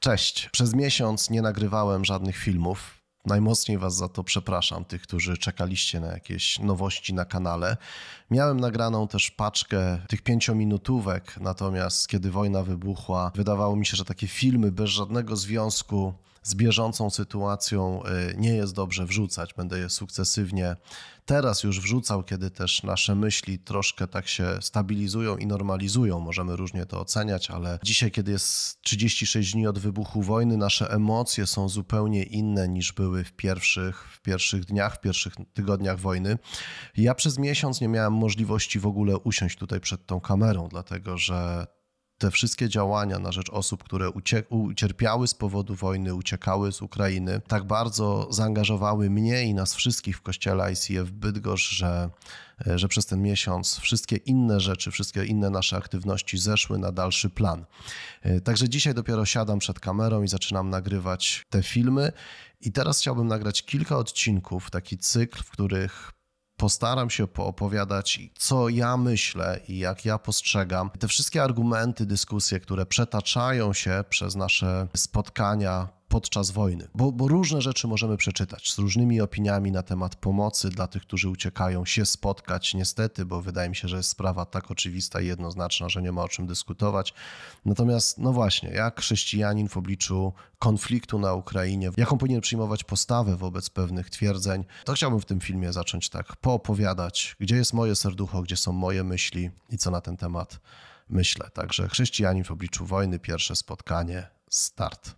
Cześć. Przez miesiąc nie nagrywałem żadnych filmów. Najmocniej Was za to przepraszam, tych, którzy czekaliście na jakieś nowości na kanale. Miałem nagraną też paczkę tych pięciominutówek, natomiast kiedy wojna wybuchła, wydawało mi się, że takie filmy bez żadnego związku z bieżącą sytuacją y, nie jest dobrze wrzucać. Będę je sukcesywnie teraz już wrzucał, kiedy też nasze myśli troszkę tak się stabilizują i normalizują. Możemy różnie to oceniać, ale dzisiaj, kiedy jest 36 dni od wybuchu wojny, nasze emocje są zupełnie inne niż były w pierwszych, w pierwszych dniach, w pierwszych tygodniach wojny. Ja przez miesiąc nie miałem możliwości w ogóle usiąść tutaj przed tą kamerą, dlatego że te wszystkie działania na rzecz osób, które ucierpiały z powodu wojny, uciekały z Ukrainy, tak bardzo zaangażowały mnie i nas wszystkich w kościele ICF Bydgoszcz, że, e, że przez ten miesiąc wszystkie inne rzeczy, wszystkie inne nasze aktywności zeszły na dalszy plan. E, także dzisiaj dopiero siadam przed kamerą i zaczynam nagrywać te filmy. I teraz chciałbym nagrać kilka odcinków, taki cykl, w których postaram się poopowiadać, co ja myślę i jak ja postrzegam. Te wszystkie argumenty, dyskusje, które przetaczają się przez nasze spotkania, podczas wojny, bo, bo, różne rzeczy możemy przeczytać z różnymi opiniami na temat pomocy dla tych, którzy uciekają, się spotkać, niestety, bo wydaje mi się, że jest sprawa tak oczywista i jednoznaczna, że nie ma o czym dyskutować. Natomiast, no właśnie, jak chrześcijanin w obliczu konfliktu na Ukrainie, jaką powinien przyjmować postawę wobec pewnych twierdzeń, to chciałbym w tym filmie zacząć tak poopowiadać, gdzie jest moje serducho, gdzie są moje myśli i co na ten temat myślę. Także chrześcijanin w obliczu wojny, pierwsze spotkanie, start.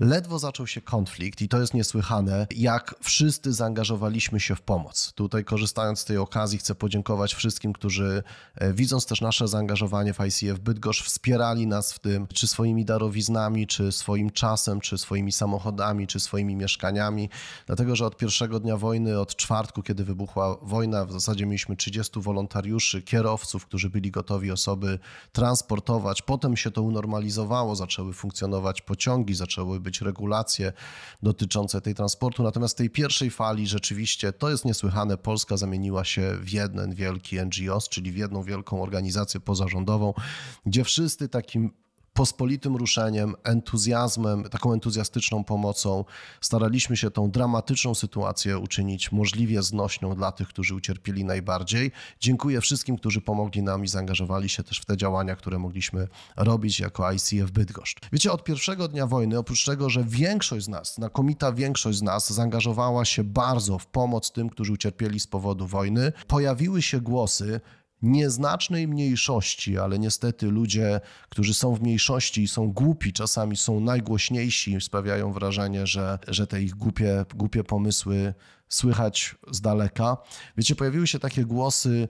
Ledwo zaczął się konflikt, i to jest niesłychane, jak wszyscy zaangażowaliśmy się w pomoc. Tutaj, korzystając z tej okazji, chcę podziękować wszystkim, którzy, e, widząc też nasze zaangażowanie w ICF Bydgoszcz, wspierali nas w tym, czy swoimi darowiznami, czy swoim czasem, czy swoimi samochodami, czy swoimi mieszkaniami. Dlatego, że od pierwszego dnia wojny, od czwartku, kiedy wybuchła wojna, w zasadzie mieliśmy 30 wolontariuszy, kierowców, którzy byli gotowi osoby transportować. Potem się to unormalizowało, zaczęły funkcjonować pociągi, zaczęły być regulacje dotyczące tej transportu. Natomiast w tej pierwszej fali rzeczywiście to jest niesłychane. Polska zamieniła się w jeden wielki NGOs, czyli w jedną wielką organizację pozarządową, gdzie wszyscy takim pospolitym ruszeniem, entuzjazmem, taką entuzjastyczną pomocą staraliśmy się tą dramatyczną sytuację uczynić możliwie znośną dla tych, którzy ucierpieli najbardziej. Dziękuję wszystkim, którzy pomogli nam i zaangażowali się też w te działania, które mogliśmy robić jako ICF Bydgoszcz. Wiecie, od pierwszego dnia wojny, oprócz tego, że większość z nas, znakomita większość z nas zaangażowała się bardzo w pomoc tym, którzy ucierpieli z powodu wojny, pojawiły się głosy, nieznacznej mniejszości, ale niestety ludzie, którzy są w mniejszości i są głupi, czasami są najgłośniejsi i sprawiają wrażenie, że, że te ich głupie, głupie pomysły słychać z daleka. Wiecie, pojawiły się takie głosy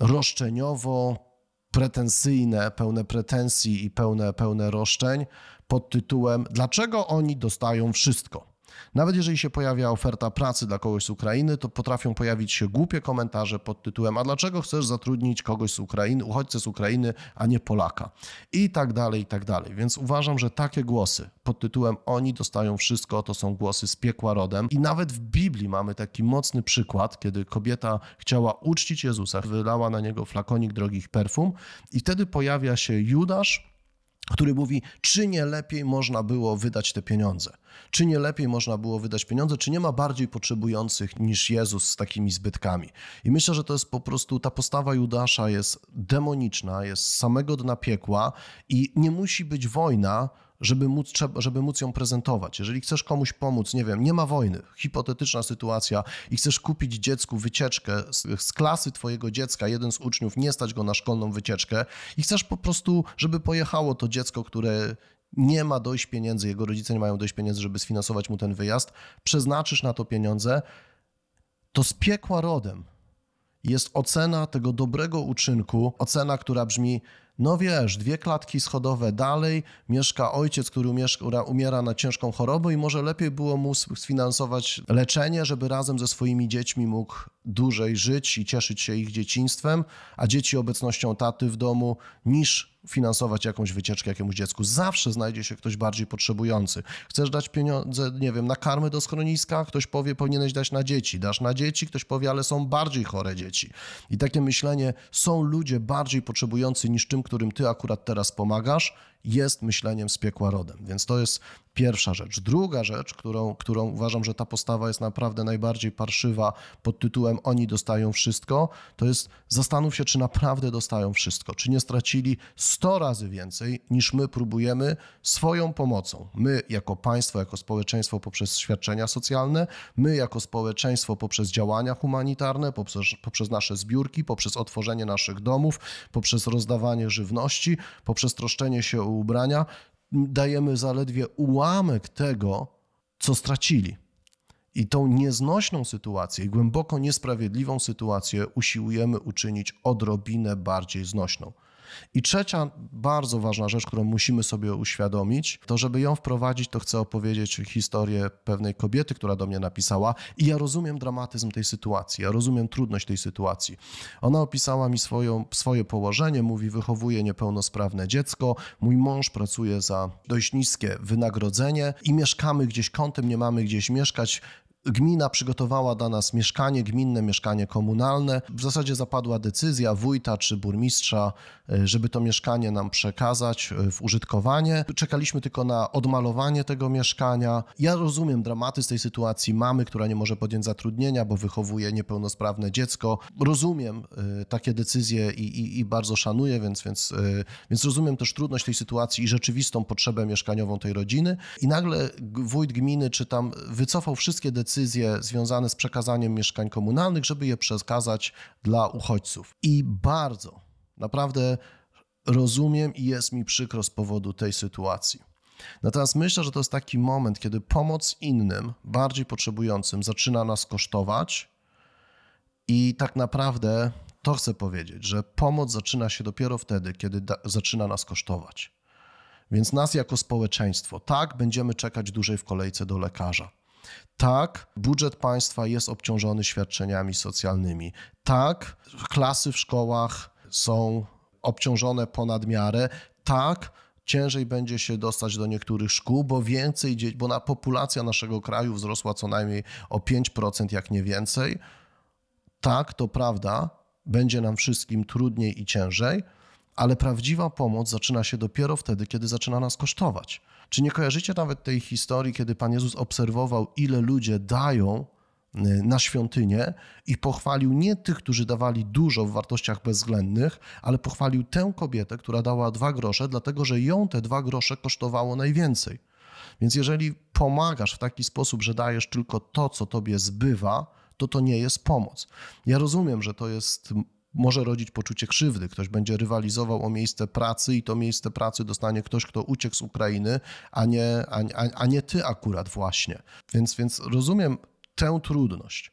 roszczeniowo pretensyjne, pełne pretensji i pełne, pełne roszczeń pod tytułem Dlaczego oni dostają wszystko? Nawet jeżeli się pojawia oferta pracy dla kogoś z Ukrainy, to potrafią pojawić się głupie komentarze pod tytułem: A dlaczego chcesz zatrudnić kogoś z Ukrainy, uchodźcę z Ukrainy, a nie Polaka? I tak dalej, i tak dalej. Więc uważam, że takie głosy pod tytułem: Oni dostają wszystko, to są głosy z piekła rodem. I nawet w Biblii mamy taki mocny przykład, kiedy kobieta chciała uczcić Jezusa, wylała na niego flakonik drogich perfum, i wtedy pojawia się Judasz który mówi, czy nie lepiej można było wydać te pieniądze? Czy nie lepiej można było wydać pieniądze? Czy nie ma bardziej potrzebujących niż Jezus z takimi zbytkami? I myślę, że to jest po prostu ta postawa Judasza jest demoniczna, jest samego dna piekła i nie musi być wojna, żeby móc, żeby móc ją prezentować. Jeżeli chcesz komuś pomóc, nie wiem, nie ma wojny, hipotetyczna sytuacja i chcesz kupić dziecku wycieczkę z, z klasy twojego dziecka, jeden z uczniów, nie stać go na szkolną wycieczkę i chcesz po prostu, żeby pojechało to dziecko, które nie ma dość pieniędzy, jego rodzice nie mają dość pieniędzy, żeby sfinansować mu ten wyjazd, przeznaczysz na to pieniądze, to z piekła rodem jest ocena tego dobrego uczynku, ocena, która brzmi no wiesz, dwie klatki schodowe dalej mieszka ojciec, który umiera na ciężką chorobę i może lepiej było mu sfinansować leczenie, żeby razem ze swoimi dziećmi mógł dłużej żyć i cieszyć się ich dzieciństwem, a dzieci obecnością taty w domu, niż finansować jakąś wycieczkę jakiemuś dziecku. Zawsze znajdzie się ktoś bardziej potrzebujący. Chcesz dać pieniądze, nie wiem, na karmy do schroniska? Ktoś powie, powinieneś dać na dzieci. Dasz na dzieci, ktoś powie, ale są bardziej chore dzieci. I takie myślenie, są ludzie bardziej potrzebujący niż tym, którym ty akurat teraz pomagasz, jest myśleniem z piekła rodem. Więc to jest pierwsza rzecz. Druga rzecz, którą, którą uważam, że ta postawa jest naprawdę najbardziej parszywa pod tytułem tytułem oni dostają wszystko, to jest zastanów się, czy naprawdę dostają wszystko, czy nie stracili 100 razy więcej niż my próbujemy swoją pomocą. My jako państwo, jako społeczeństwo poprzez świadczenia socjalne, my jako społeczeństwo poprzez działania humanitarne, poprzez, poprzez nasze zbiórki, poprzez otworzenie naszych domów, poprzez rozdawanie żywności, poprzez troszczenie się o ubrania, dajemy zaledwie ułamek tego, co stracili. I tą nieznośną sytuację, głęboko niesprawiedliwą sytuację usiłujemy uczynić odrobinę bardziej znośną. I trzecia bardzo ważna rzecz, którą musimy sobie uświadomić, to żeby ją wprowadzić, to chcę opowiedzieć historię pewnej kobiety, która do mnie napisała i ja rozumiem dramatyzm tej sytuacji, ja rozumiem trudność tej sytuacji. Ona opisała mi swoją, swoje położenie, mówi wychowuje niepełnosprawne dziecko, mój mąż pracuje za dość niskie wynagrodzenie i mieszkamy gdzieś kątem, nie mamy gdzieś mieszkać, Gmina przygotowała dla nas mieszkanie gminne, mieszkanie komunalne. W zasadzie zapadła decyzja wójta czy burmistrza, e, żeby to mieszkanie nam przekazać e, w użytkowanie. Czekaliśmy tylko na odmalowanie tego mieszkania. Ja rozumiem dramaty z tej sytuacji mamy, która nie może podjąć zatrudnienia, bo wychowuje niepełnosprawne dziecko. Rozumiem e, takie decyzje i, i, i bardzo szanuję, więc, więc, więc rozumiem też trudność tej sytuacji i rzeczywistą potrzebę mieszkaniową tej rodziny. I nagle wójt gminy czy tam wycofał wszystkie decyzje, decyzje związane z przekazaniem mieszkań komunalnych, żeby je przekazać dla uchodźców. I bardzo, naprawdę rozumiem i jest mi przykro z powodu tej sytuacji. Natomiast myślę, że to jest taki moment, kiedy pomoc innym, bardziej potrzebującym, zaczyna nas kosztować. I tak naprawdę to chcę powiedzieć, że pomoc zaczyna się dopiero wtedy, kiedy da- zaczyna nas kosztować. Więc nas jako społeczeństwo, tak, będziemy czekać dłużej w kolejce do lekarza. Tak, budżet państwa jest obciążony świadczeniami socjalnymi. Tak, klasy w szkołach są obciążone ponad miarę. Tak, ciężej będzie się dostać do niektórych szkół, bo więcej dzieci, bo na populacja naszego kraju wzrosła co najmniej o 5%, jak nie więcej. Tak, to prawda, będzie nam wszystkim trudniej i ciężej ale prawdziwa pomoc zaczyna się dopiero wtedy, kiedy zaczyna nas kosztować. Czy nie kojarzycie nawet tej historii, kiedy Pan Jezus obserwował, ile ludzie dają y, na świątynię i pochwalił nie tych, którzy dawali dużo w wartościach bezwzględnych, ale pochwalił tę kobietę, która dała dwa grosze, dlatego że ją te dwa grosze kosztowało najwięcej. Więc jeżeli pomagasz w taki sposób, że dajesz tylko to, co tobie zbywa, to to nie jest pomoc. Ja rozumiem, że to jest może rodzić poczucie krzywdy. Ktoś będzie rywalizował o miejsce pracy i to miejsce pracy dostanie ktoś, kto uciekł z Ukrainy, a nie, a, a, a nie ty akurat właśnie. Więc, więc rozumiem tę trudność.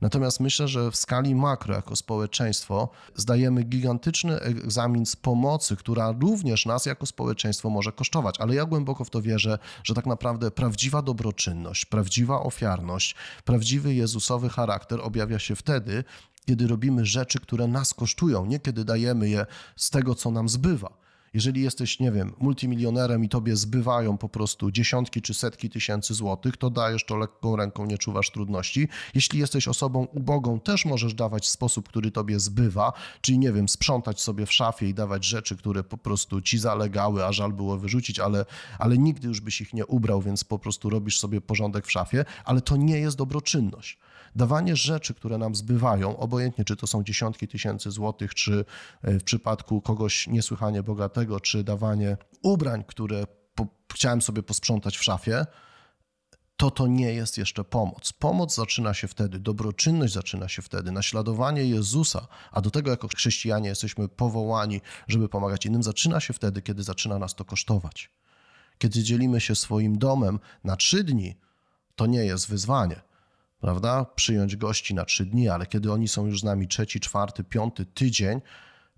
Natomiast myślę, że w skali makro jako społeczeństwo zdajemy gigantyczny egzamin z pomocy, która również nas jako społeczeństwo może kosztować. Ale ja głęboko w to wierzę, że tak naprawdę prawdziwa dobroczynność, prawdziwa ofiarność, prawdziwy Jezusowy charakter objawia się wtedy, kiedy robimy rzeczy, które nas kosztują, nie kiedy dajemy je z tego, co nam zbywa. Jeżeli jesteś, nie wiem, multimilionerem i tobie zbywają po prostu dziesiątki czy setki tysięcy złotych, to dajesz to lekką ręką, nie czuwasz trudności. Jeśli jesteś osobą ubogą, też możesz dawać w sposób, który tobie zbywa, czyli nie wiem, sprzątać sobie w szafie i dawać rzeczy, które po prostu ci zalegały, a żal było wyrzucić, ale, ale nigdy już byś ich nie ubrał, więc po prostu robisz sobie porządek w szafie, ale to nie jest dobroczynność dawanie rzeczy, które nam zbywają, obojętnie czy to są dziesiątki tysięcy złotych, czy e, w przypadku kogoś niesłychanie bogatego, czy dawanie ubrań, które po, chciałem sobie posprzątać w szafie, to to nie jest jeszcze pomoc. Pomoc zaczyna się wtedy, dobroczynność zaczyna się wtedy, naśladowanie Jezusa, a do tego jako chrześcijanie jesteśmy powołani, żeby pomagać innym, zaczyna się wtedy, kiedy zaczyna nas to kosztować. Kiedy dzielimy się swoim domem na trzy dni, to nie jest wyzwanie prawda? Przyjąć gości na trzy dni, ale kiedy oni są już z nami trzeci, czwarty, piąty tydzień,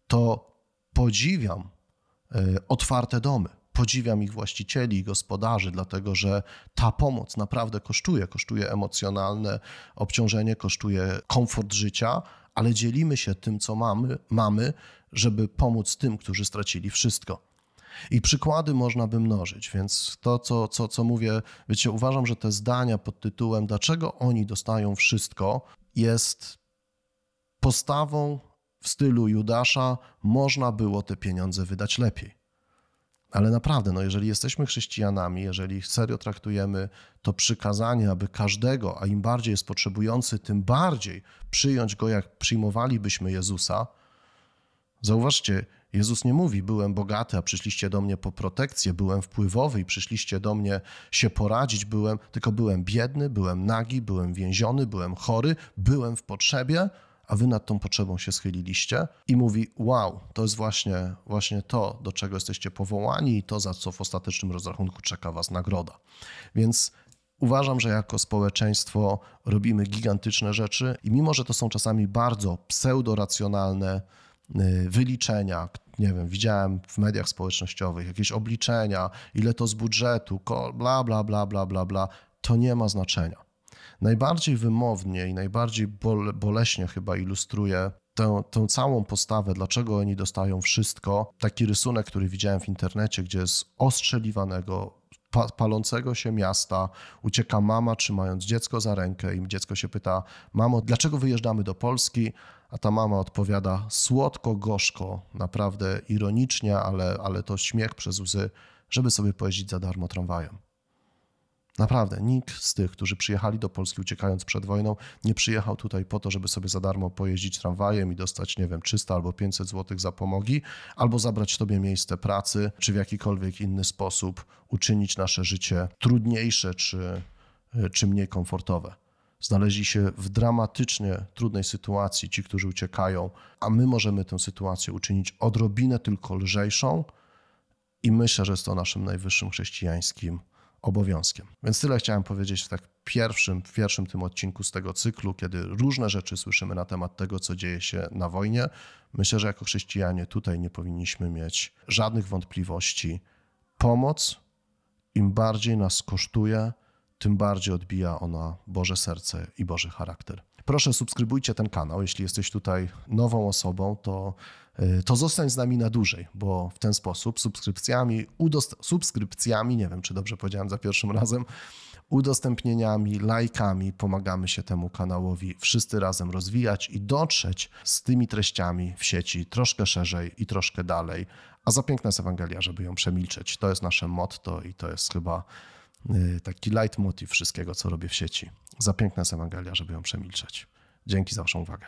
to podziwiam e, otwarte domy. Podziwiam ich właścicieli i gospodarzy, dlatego że ta pomoc naprawdę kosztuje. Kosztuje emocjonalne obciążenie, kosztuje komfort życia, ale dzielimy się tym, co mamy, mamy żeby pomóc tym, którzy stracili wszystko. I przykłady można by mnożyć, więc to, co, co, co mówię, wiecie, uważam, że te zdania pod tytułem Dlaczego oni dostają wszystko, jest postawą w stylu Judasza, można było te pieniądze wydać lepiej. Ale naprawdę, no jeżeli jesteśmy chrześcijanami, jeżeli serio traktujemy to przykazanie, aby każdego, a im bardziej jest potrzebujący, tym bardziej przyjąć go, jak przyjmowalibyśmy Jezusa, zauważcie, Jezus nie mówi, byłem bogaty, a przyszliście do mnie po protekcję, byłem wpływowy i przyszliście do mnie się poradzić, byłem, tylko byłem biedny, byłem nagi, byłem więziony, byłem chory, byłem w potrzebie, a wy nad tą potrzebą się schyliliście i mówi: Wow, to jest właśnie, właśnie to, do czego jesteście powołani i to, za co w ostatecznym rozrachunku czeka was nagroda. Więc uważam, że jako społeczeństwo robimy gigantyczne rzeczy i mimo, że to są czasami bardzo pseudoracjonalne, Y, wyliczenia, nie wiem, widziałem w mediach społecznościowych jakieś obliczenia, ile to z budżetu, bla, bla, bla, bla, bla, bla, to nie ma znaczenia. Najbardziej wymownie i najbardziej boleśnie chyba ilustruje tę, tę całą postawę, dlaczego oni dostają wszystko. Taki rysunek, który widziałem w internecie, gdzie z ostrzeliwanego palącego się miasta ucieka mama, trzymając dziecko za rękę, i dziecko się pyta: Mamo, dlaczego wyjeżdżamy do Polski? A ta mama odpowiada słodko-gorzko, naprawdę ironicznie, ale, ale to śmiech przez łzy, żeby sobie pojeździć za darmo tramwajem. Naprawdę, nikt z tych, którzy przyjechali do Polski uciekając przed wojną, nie przyjechał tutaj po to, żeby sobie za darmo pojeździć tramwajem i dostać, nie wiem, 300 albo 500 zł za pomogi, albo zabrać sobie miejsce pracy, czy w jakikolwiek inny sposób uczynić nasze życie trudniejsze czy, czy mniej komfortowe. Znaleźli się w dramatycznie trudnej sytuacji ci, którzy uciekają, a my możemy tę sytuację uczynić odrobinę tylko lżejszą, i myślę, że jest to naszym najwyższym chrześcijańskim obowiązkiem. Więc tyle chciałem powiedzieć w tak pierwszym, pierwszym tym odcinku z tego cyklu, kiedy różne rzeczy słyszymy na temat tego, co dzieje się na wojnie. Myślę, że jako chrześcijanie tutaj nie powinniśmy mieć żadnych wątpliwości. Pomoc im bardziej nas kosztuje, tym bardziej odbija ona Boże serce i Boży charakter. Proszę subskrybujcie ten kanał, jeśli jesteś tutaj nową osobą, to, y, to zostań z nami na dłużej, bo w ten sposób subskrypcjami, udost- subskrypcjami, nie wiem czy dobrze powiedziałem za pierwszym razem, udostępnieniami, lajkami pomagamy się temu kanałowi wszyscy razem rozwijać i dotrzeć z tymi treściami w sieci troszkę szerzej i troszkę dalej. A za piękna jest Ewangelia, żeby ją przemilczeć. To jest nasze motto i to jest chyba Y, taki leitmotiv wszystkiego, co robię w sieci. Za piękna jest Ewangelia, żeby ją przemilczeć. Dzięki za Waszą uwagę.